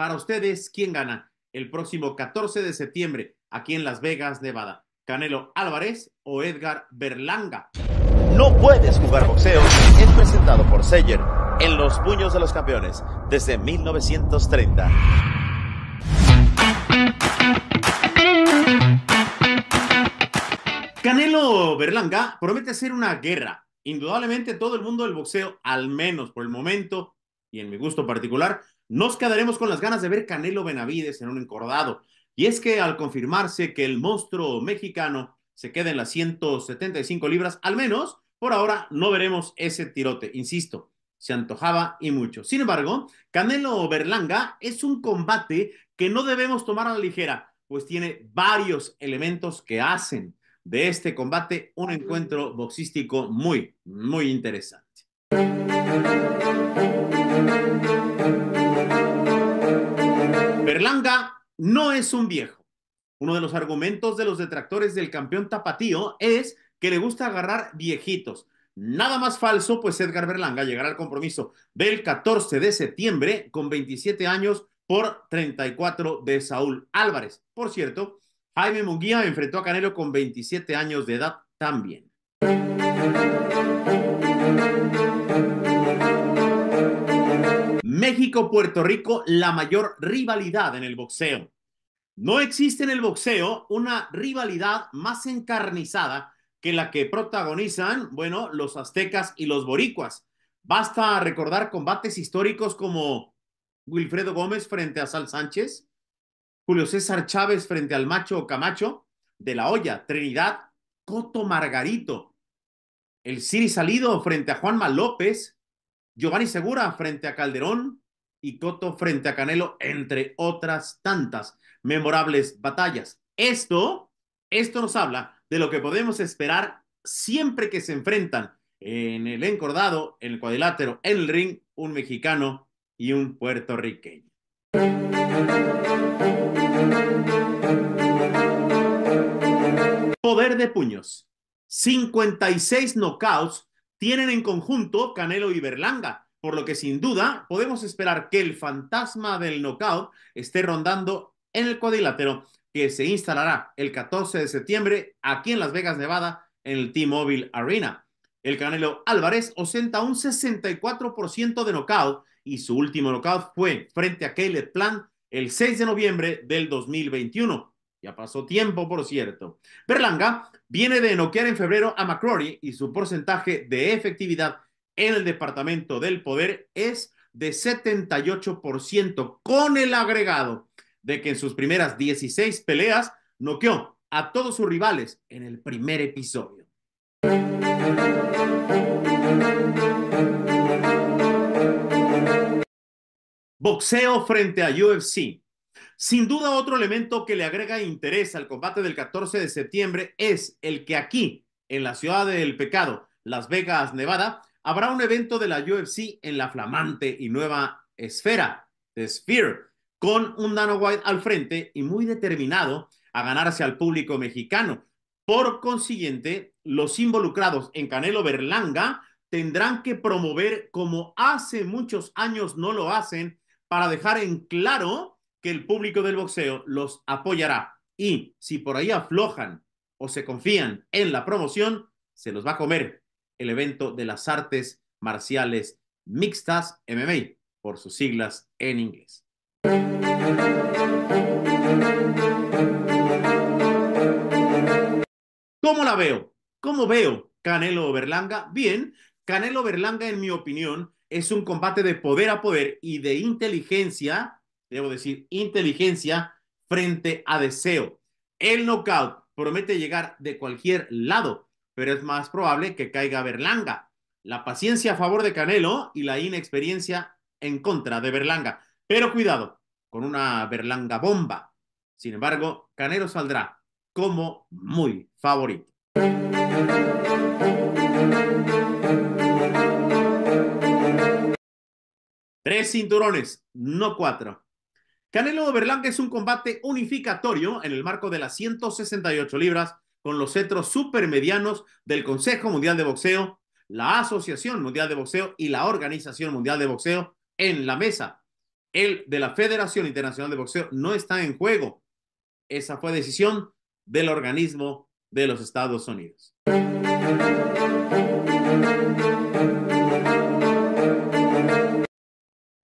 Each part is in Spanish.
Para ustedes, ¿quién gana el próximo 14 de septiembre aquí en Las Vegas, Nevada? ¿Canelo Álvarez o Edgar Berlanga? No puedes jugar boxeo es presentado por Seyer en los puños de los campeones desde 1930. Canelo Berlanga promete hacer una guerra. Indudablemente todo el mundo del boxeo, al menos por el momento y en mi gusto particular, nos quedaremos con las ganas de ver Canelo Benavides en un encordado. Y es que al confirmarse que el monstruo mexicano se queda en las 175 libras, al menos por ahora no veremos ese tirote, insisto, se antojaba y mucho. Sin embargo, Canelo Berlanga es un combate que no debemos tomar a la ligera, pues tiene varios elementos que hacen de este combate un encuentro boxístico muy, muy interesante. Berlanga no es un viejo. Uno de los argumentos de los detractores del campeón tapatío es que le gusta agarrar viejitos. Nada más falso, pues Edgar Berlanga llegará al compromiso del 14 de septiembre con 27 años por 34 de Saúl Álvarez. Por cierto, Jaime Munguía enfrentó a Canelo con 27 años de edad también. puerto Rico la mayor rivalidad en el boxeo. No existe en el boxeo una rivalidad más encarnizada que la que protagonizan, bueno, los aztecas y los boricuas. Basta recordar combates históricos como Wilfredo Gómez frente a Sal Sánchez, Julio César Chávez frente al Macho Camacho, De la olla, Trinidad, Coto Margarito, el Siri Salido frente a Juanma López, Giovanni Segura frente a Calderón, y Coto frente a Canelo, entre otras tantas memorables batallas. Esto, esto nos habla de lo que podemos esperar siempre que se enfrentan en el encordado, en el cuadrilátero, en el ring, un mexicano y un puertorriqueño. Poder de puños. 56 knockouts tienen en conjunto Canelo y Berlanga por lo que sin duda podemos esperar que el fantasma del knockout esté rondando en el cuadrilátero que se instalará el 14 de septiembre aquí en Las Vegas, Nevada, en el T-Mobile Arena. El Canelo Álvarez ostenta un 64% de knockout y su último knockout fue frente a Caleb Plant el 6 de noviembre del 2021. Ya pasó tiempo, por cierto. Berlanga viene de noquear en febrero a McCrory y su porcentaje de efectividad en el Departamento del Poder es de 78%, con el agregado de que en sus primeras 16 peleas noqueó a todos sus rivales en el primer episodio. Boxeo frente a UFC. Sin duda otro elemento que le agrega interés al combate del 14 de septiembre es el que aquí, en la ciudad del pecado, Las Vegas, Nevada, habrá un evento de la UFC en la flamante y nueva esfera, de Sphere, con un Dana White al frente y muy determinado a ganarse al público mexicano. Por consiguiente, los involucrados en Canelo Berlanga tendrán que promover, como hace muchos años no lo hacen, para dejar en claro que el público del boxeo los apoyará. Y si por ahí aflojan o se confían en la promoción, se los va a comer el evento de las artes marciales mixtas, MMA, por sus siglas en inglés. ¿Cómo la veo? ¿Cómo veo Canelo Berlanga? Bien, Canelo Berlanga, en mi opinión, es un combate de poder a poder y de inteligencia, debo decir, inteligencia frente a deseo. El knockout promete llegar de cualquier lado, pero es más probable que caiga Berlanga. La paciencia a favor de Canelo y la inexperiencia en contra de Berlanga. Pero cuidado con una Berlanga bomba. Sin embargo, Canelo saldrá como muy favorito. Tres cinturones, no cuatro. Canelo Berlanga es un combate unificatorio en el marco de las 168 libras con los centros supermedianos del Consejo Mundial de Boxeo, la Asociación Mundial de Boxeo y la Organización Mundial de Boxeo en la mesa. El de la Federación Internacional de Boxeo no está en juego. Esa fue decisión del organismo de los Estados Unidos.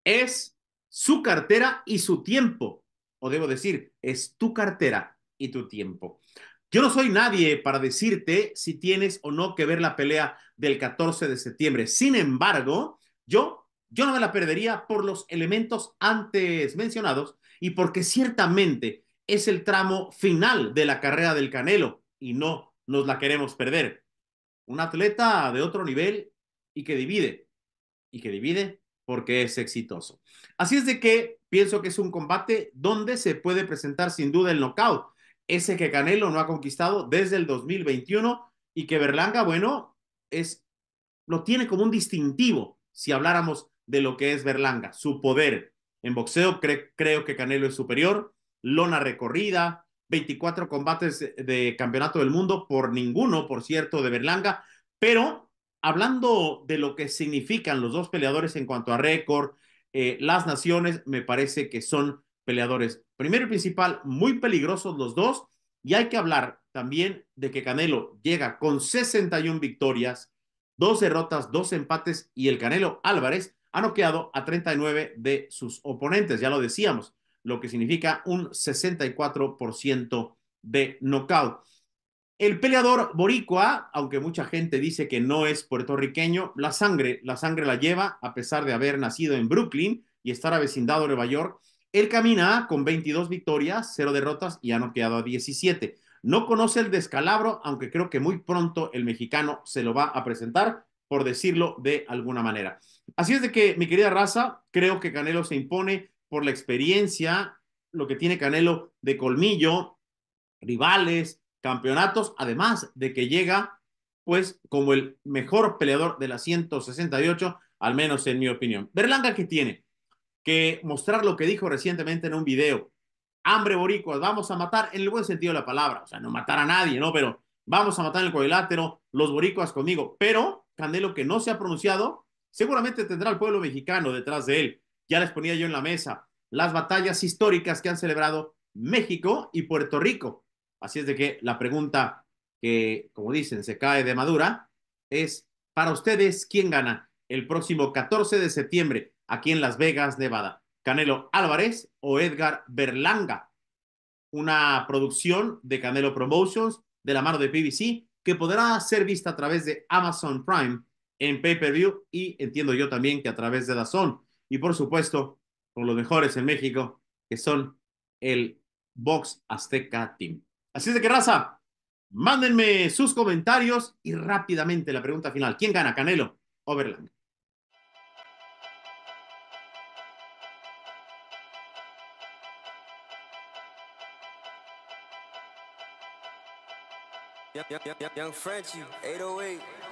Es su cartera y su tiempo, o debo decir, es tu cartera y tu tiempo. Yo no soy nadie para decirte si tienes o no que ver la pelea del 14 de septiembre. Sin embargo, yo, yo no me la perdería por los elementos antes mencionados y porque ciertamente es el tramo final de la carrera del Canelo y no nos la queremos perder. Un atleta de otro nivel y que divide, y que divide porque es exitoso. Así es de que pienso que es un combate donde se puede presentar sin duda el nocaut ese que Canelo no ha conquistado desde el 2021 y que Berlanga, bueno, es lo tiene como un distintivo si habláramos de lo que es Berlanga, su poder. En boxeo creo que Canelo es superior, lona recorrida, 24 combates de campeonato del mundo, por ninguno, por cierto, de Berlanga, pero hablando de lo que significan los dos peleadores en cuanto a récord, eh, las naciones, me parece que son peleadores Primero y principal, muy peligrosos los dos. Y hay que hablar también de que Canelo llega con 61 victorias, dos derrotas, dos empates y el Canelo Álvarez ha noqueado a 39 de sus oponentes, ya lo decíamos, lo que significa un 64% de knockout. El peleador boricua, aunque mucha gente dice que no es puertorriqueño, la sangre, la sangre la lleva a pesar de haber nacido en Brooklyn y estar avecindado en Nueva York él camina con 22 victorias, 0 derrotas y ha noqueado a 17. No conoce el descalabro, aunque creo que muy pronto el mexicano se lo va a presentar, por decirlo de alguna manera. Así es de que, mi querida raza, creo que Canelo se impone por la experiencia, lo que tiene Canelo de colmillo, rivales, campeonatos, además de que llega, pues, como el mejor peleador de la 168, al menos en mi opinión. Berlanga, que tiene? que mostrar lo que dijo recientemente en un video. Hambre boricuas, vamos a matar en el buen sentido de la palabra, o sea, no matar a nadie, ¿no? Pero vamos a matar en el cuadrilátero, los boricuas conmigo. Pero Candelo, que no se ha pronunciado, seguramente tendrá al pueblo mexicano detrás de él. Ya les ponía yo en la mesa las batallas históricas que han celebrado México y Puerto Rico. Así es de que la pregunta que, como dicen, se cae de madura es, para ustedes, ¿quién gana el próximo 14 de septiembre? aquí en Las Vegas, Nevada. Canelo Álvarez o Edgar Berlanga, una producción de Canelo Promotions de la mano de PBC que podrá ser vista a través de Amazon Prime en pay-per-view y entiendo yo también que a través de Dazón y por supuesto con los mejores en México que son el Box Azteca Team. Así es de que raza, mándenme sus comentarios y rápidamente la pregunta final, ¿quién gana Canelo o Berlanga? Young, young, young, young Frenchie, 808.